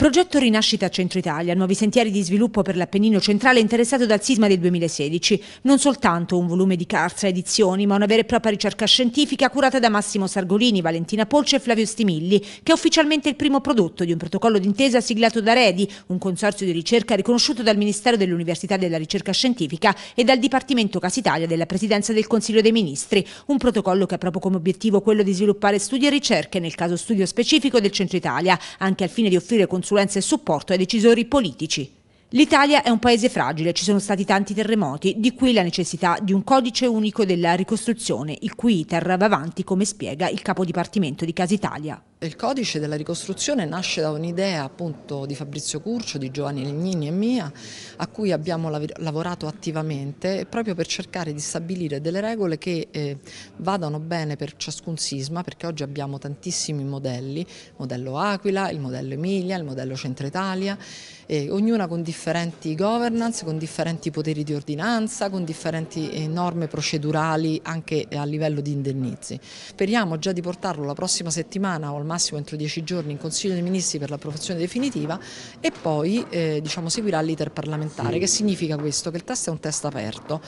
Progetto Rinascita Centro Italia, nuovi sentieri di sviluppo per l'Appennino centrale interessato dal sisma del 2016. Non soltanto un volume di Carza edizioni, ma una vera e propria ricerca scientifica curata da Massimo Sargolini, Valentina Polce e Flavio Stimilli, che è ufficialmente il primo prodotto di un protocollo d'intesa siglato da Redi, un consorzio di ricerca riconosciuto dal Ministero dell'Università della Ricerca Scientifica e dal Dipartimento Casitalia della Presidenza del Consiglio dei Ministri. Un protocollo che ha proprio come obiettivo quello di sviluppare studi e ricerche, nel caso studio specifico del Centro Italia, anche al fine di offrire consulenza consulenza e supporto ai decisori politici. L'Italia è un paese fragile, ci sono stati tanti terremoti, di cui la necessità di un codice unico della ricostruzione, il cui iter va avanti come spiega il capo dipartimento di Casa Italia. Il codice della ricostruzione nasce da un'idea appunto di Fabrizio Curcio, di Giovanni Legnini e mia, a cui abbiamo lavorato attivamente proprio per cercare di stabilire delle regole che eh, vadano bene per ciascun sisma, perché oggi abbiamo tantissimi modelli, modello Aquila, il modello Emilia, il modello Centro Italia, e ognuna con differenti governance, con differenti poteri di ordinanza, con differenti eh, norme procedurali anche a livello di indennizi. Speriamo già di portarlo la prossima settimana o al massimo entro dieci giorni in Consiglio dei Ministri per l'approvazione definitiva e poi eh, diciamo, seguirà l'iter parlamentare. Mm. Che significa questo? Che il test è un test aperto.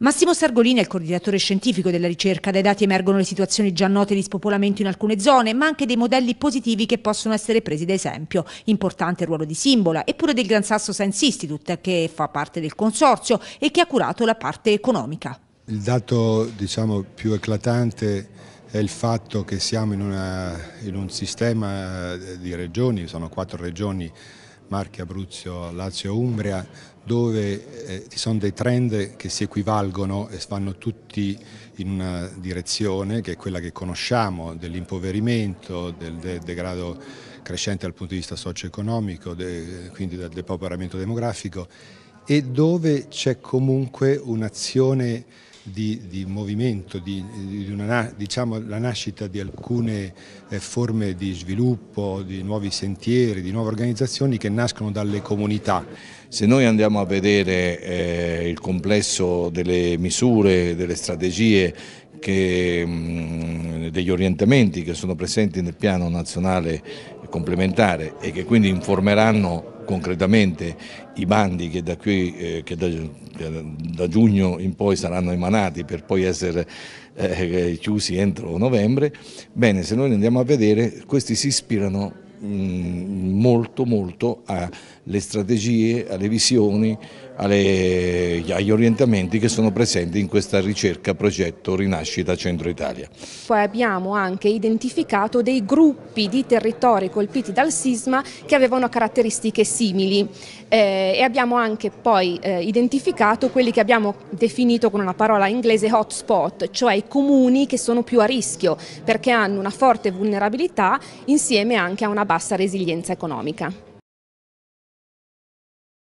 Massimo Sargolini è il coordinatore scientifico della ricerca. Dai dati emergono le situazioni già note di spopolamento in alcune zone, ma anche dei modelli positivi che possono essere presi da esempio. Importante il ruolo di Simbola, eppure del Gran Sasso Science Institute, che fa parte del consorzio e che ha curato la parte economica. Il dato diciamo, più eclatante è è il fatto che siamo in, una, in un sistema eh, di regioni, sono quattro regioni Marche, Abruzzo, Lazio e Umbria, dove eh, ci sono dei trend che si equivalgono e vanno tutti in una direzione che è quella che conosciamo, dell'impoverimento, del de degrado crescente dal punto di vista socio-economico, quindi del depopolamento demografico e dove c'è comunque un'azione di, di movimento, di, di una, diciamo, la nascita di alcune eh, forme di sviluppo, di nuovi sentieri, di nuove organizzazioni che nascono dalle comunità. Se noi andiamo a vedere eh, il complesso delle misure, delle strategie che, mh, mm, degli orientamenti che sono presenti nel piano nazionale complementare e che quindi informeranno concretamente i bandi che da, qui, eh, che da, da giugno in poi saranno emanati per poi essere eh, chiusi entro novembre, bene, se noi andiamo a vedere, questi si ispirano Mm, molto molto alle strategie, alle visioni, alle, agli orientamenti che sono presenti in questa ricerca progetto Rinascita Centro Italia. Poi abbiamo anche identificato dei gruppi di territori colpiti dal sisma che avevano caratteristiche simili eh, e abbiamo anche poi eh, identificato quelli che abbiamo definito con una parola inglese hotspot, cioè i comuni che sono più a rischio perché hanno una forte vulnerabilità insieme anche a una bassa resilienza economica.